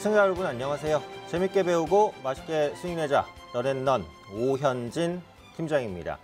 시청자 여러분 안녕하세요. 재밌게 배우고 맛있게 스윙해자 러렌넌 오현진 팀장입니다.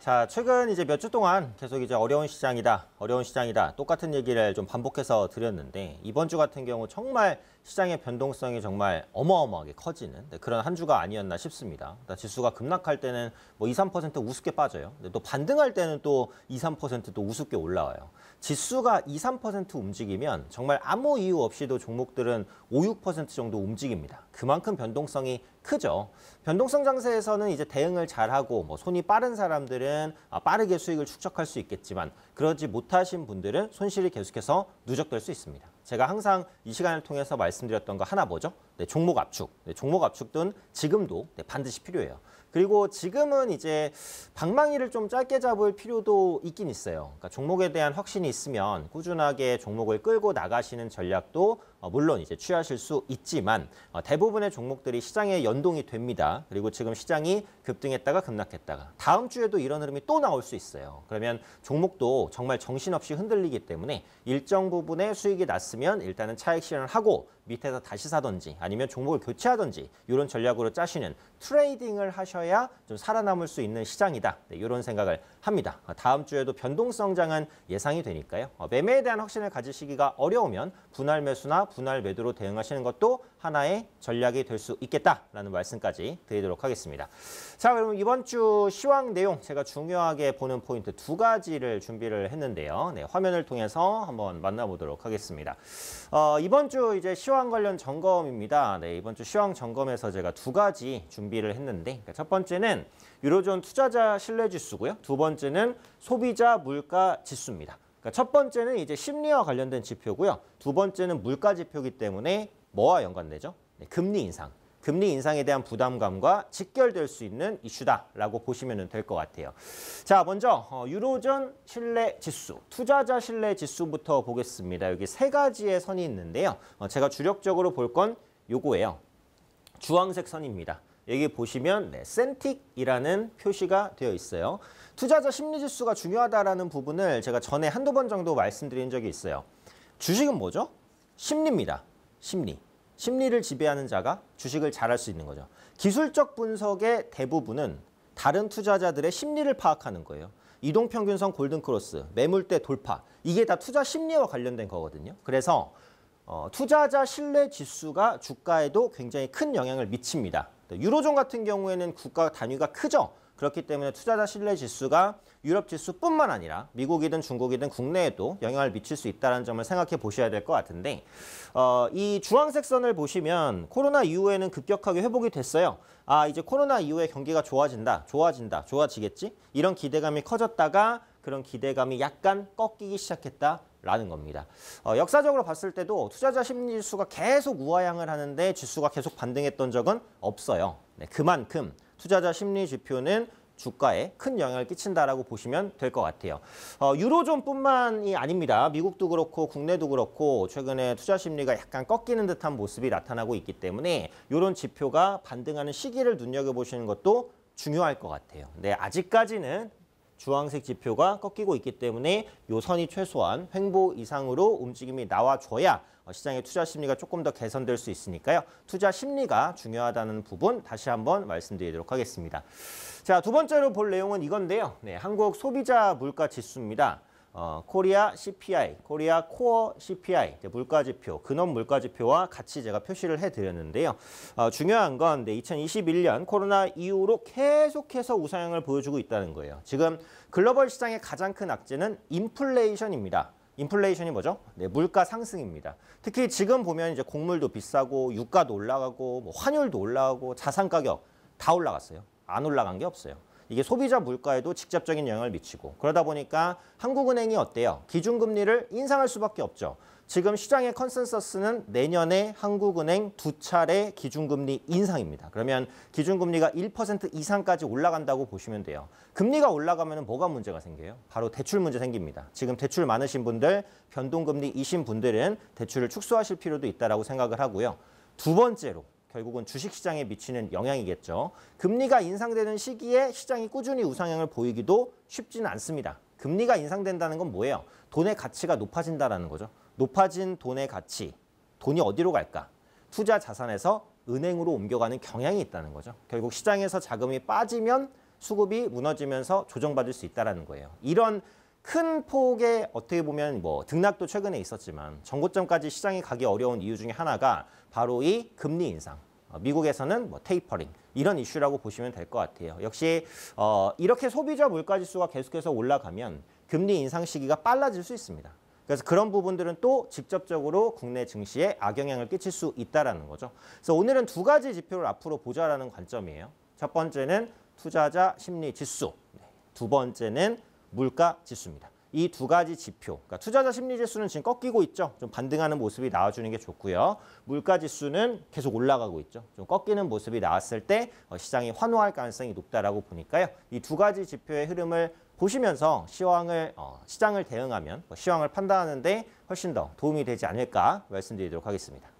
자, 최근 이제 몇 주 동안 계속 이제 어려운 시장이다, 어려운 시장이다, 똑같은 얘기를 좀 반복해서 드렸는데, 이번 주 같은 경우 정말 시장의 변동성이 정말 어마어마하게 커지는 네, 그런 한 주가 아니었나 싶습니다. 그러니까 지수가 급락할 때는 뭐 2, 3% 우습게 빠져요. 근데 또 반등할 때는 또 2, 3%또 우습게 올라와요. 지수가 2, 3% 움직이면 정말 아무 이유 없이도 종목들은 5, 6% 정도 움직입니다. 그만큼 변동성이 크죠. 변동성 장세에서는 이제 대응을 잘하고 뭐 손이 빠른 사람들은 아, 빠르게 수익을 축적할 수 있겠지만 그러지 못하신 분들은 손실이 계속해서 누적될 수 있습니다. 제가 항상 이 시간을 통해서 말씀드렸던 거 하나 뭐죠? 네, 종목 압축. 네, 종목 압축은 지금도 네, 반드시 필요해요. 그리고 지금은 이제 방망이를 좀 짧게 잡을 필요도 있긴 있어요. 그러니까 종목에 대한 확신이 있으면 꾸준하게 종목을 끌고 나가시는 전략도 어, 물론 이제 취하실 수 있지만 어, 대부분의 종목들이 시장에 연동이 됩니다. 그리고 지금 시장이 급등했다가 급락했다가 다음 주에도 이런 흐름이 또 나올 수 있어요. 그러면 종목도 정말 정신없이 흔들리기 때문에 일정 부분의 수익이 났으면 일단은 차익 실현을 하고 밑에서 다시 사든지 아니면 종목을 교체하든지 이런 전략으로 짜시는 트레이딩을 하셔야 좀 살아남을 수 있는 시장이다. 네, 이런 생각을 합니다. 아, 다음 주에도 변동성장은 예상이 되니까요. 어, 매매에 대한 확신을 가지시기가 어려우면 분할 매수나 분할 매도로 대응하시는 것도 하나의 전략이 될 수 있겠다라는 말씀까지 드리도록 하겠습니다. 자, 그럼 이번 주 시황 내용 제가 중요하게 보는 포인트 두 가지를 준비를 했는데요. 네, 화면을 통해서 한번 만나보도록 하겠습니다. 어, 이번 주 이제 시황 시황 관련 점검입니다. 네, 이번 주 시황 점검에서 제가 두 가지 준비를 했는데 그러니까 첫 번째는 유로존 투자자 신뢰 지수고요. 두 번째는 소비자 물가 지수입니다. 그러니까 첫 번째는 이제 심리와 관련된 지표고요. 두 번째는 물가 지표이기 때문에 뭐와 연관되죠? 네, 금리 인상. 금리 인상에 대한 부담감과 직결될 수 있는 이슈다라고 보시면 될 것 같아요. 자, 먼저 어, 유로존 신뢰 지수, 투자자 신뢰 지수부터 보겠습니다. 여기 세 가지의 선이 있는데요. 어, 제가 주력적으로 볼 건 요거예요. 주황색 선입니다. 여기 보시면 네, 센틱이라는 표시가 되어 있어요. 투자자 심리지수가 중요하다라는 부분을 제가 전에 한두 번 정도 말씀드린 적이 있어요. 주식은 뭐죠? 심리입니다. 심리. 심리를 지배하는 자가 주식을 잘할 수 있는 거죠. 기술적 분석의 대부분은 다른 투자자들의 심리를 파악하는 거예요. 이동평균선 골든크로스, 매물대 돌파 이게 다 투자 심리와 관련된 거거든요. 그래서 어, 투자자 신뢰 지수가 주가에도 굉장히 큰 영향을 미칩니다. 네, 유로존 같은 경우에는 국가 단위가 크죠. 그렇기 때문에 투자자 신뢰 지수가 유럽 지수뿐만 아니라 미국이든 중국이든 국내에도 영향을 미칠 수 있다는 점을 생각해 보셔야 될 것 같은데 어, 이 주황색 선을 보시면 코로나 이후에는 급격하게 회복이 됐어요. 아 이제 코로나 이후에 경기가 좋아진다, 좋아진다, 좋아지겠지? 이런 기대감이 커졌다가 그런 기대감이 약간 꺾이기 시작했다. 라는 겁니다. 어, 역사적으로 봤을 때도 투자자 심리지수가 계속 우아향을 하는데 지수가 계속 반등했던 적은 없어요. 네, 그만큼 투자자 심리지표는 주가에 큰 영향을 끼친다라고 보시면 될 것 같아요. 어, 유로존뿐만이 아닙니다. 미국도 그렇고 국내도 그렇고 최근에 투자 심리가 약간 꺾이는 듯한 모습이 나타나고 있기 때문에 이런 지표가 반등하는 시기를 눈여겨보시는 것도 중요할 것 같아요. 근데 네, 아직까지는 주황색 지표가 꺾이고 있기 때문에 요 선이 최소한 횡보 이상으로 움직임이 나와줘야 어, 시장의 투자 심리가 조금 더 개선될 수 있으니까요. 투자 심리가 중요하다는 부분 다시 한번 말씀드리도록 하겠습니다. 자, 두 번째로 볼 내용은 이건데요. 네, 한국 소비자 물가 지수입니다. 어, 코리아 CPI, 코리아 코어 CPI, 물가지표, 근원 물가지표와 같이 제가 표시를 해드렸는데요. 어, 중요한 건 네, 2021년 코로나 이후로 계속해서 우상향을 보여주고 있다는 거예요. 지금 글로벌 시장의 가장 큰 악재는 인플레이션입니다. 인플레이션이 뭐죠? 네, 물가 상승입니다. 특히 지금 보면 이제 곡물도 비싸고 유가도 올라가고 뭐 환율도 올라가고 자산 가격 다 올라갔어요. 안 올라간 게 없어요. 이게 소비자 물가에도 직접적인 영향을 미치고 그러다 보니까 한국은행이 어때요? 기준금리를 인상할 수밖에 없죠. 지금 시장의 컨센서스는 내년에 한국은행 두 차례 기준금리 인상입니다. 그러면 기준금리가 1% 이상까지 올라간다고 보시면 돼요. 금리가 올라가면 뭐가 문제가 생겨요? 바로 대출 문제 생깁니다. 지금 대출 많으신 분들, 변동금리이신 분들은 대출을 축소하실 필요도 있다고 생각을 하고요. 두 번째로 결국은 주식시장에 미치는 영향이겠죠. 금리가 인상되는 시기에 시장이 꾸준히 우상향을 보이기도 쉽지는 않습니다. 금리가 인상된다는 건 뭐예요? 돈의 가치가 높아진다라는 거죠. 높아진 돈의 가치, 돈이 어디로 갈까? 투자 자산에서 은행으로 옮겨가는 경향이 있다는 거죠. 결국 시장에서 자금이 빠지면 수급이 무너지면서 조정받을 수 있다는 거예요. 이런 큰 폭의 어떻게 보면 뭐 등락도 최근에 있었지만 정고점까지 시장이 가기 어려운 이유 중에 하나가 바로 이 금리 인상. 어, 미국에서는 뭐 테이퍼링 이런 이슈라고 보시면 될 것 같아요. 역시 어, 이렇게 소비자 물가지수가 계속해서 올라가면 금리 인상 시기가 빨라질 수 있습니다. 그래서 그런 부분들은 또 직접적으로 국내 증시에 악영향을 끼칠 수있다는 거죠. 그래서 오늘은 두 가지 지표를 앞으로 보자라는 관점이에요. 첫 번째는 투자자 심리 지수, 네, 두 번째는 물가 지수입니다. 이 두 가지 지표, 그러니까 투자자 심리 지수는 지금 꺾이고 있죠. 좀 반등하는 모습이 나와주는 게 좋고요. 물가 지수는 계속 올라가고 있죠. 좀 꺾이는 모습이 나왔을 때 어, 시장이 환호할 가능성이 높다라고 보니까요. 이 두 가지 지표의 흐름을 보시면서 시황을 어, 시장을 대응하면 뭐 시황을 판단하는데 훨씬 더 도움이 되지 않을까 말씀드리도록 하겠습니다.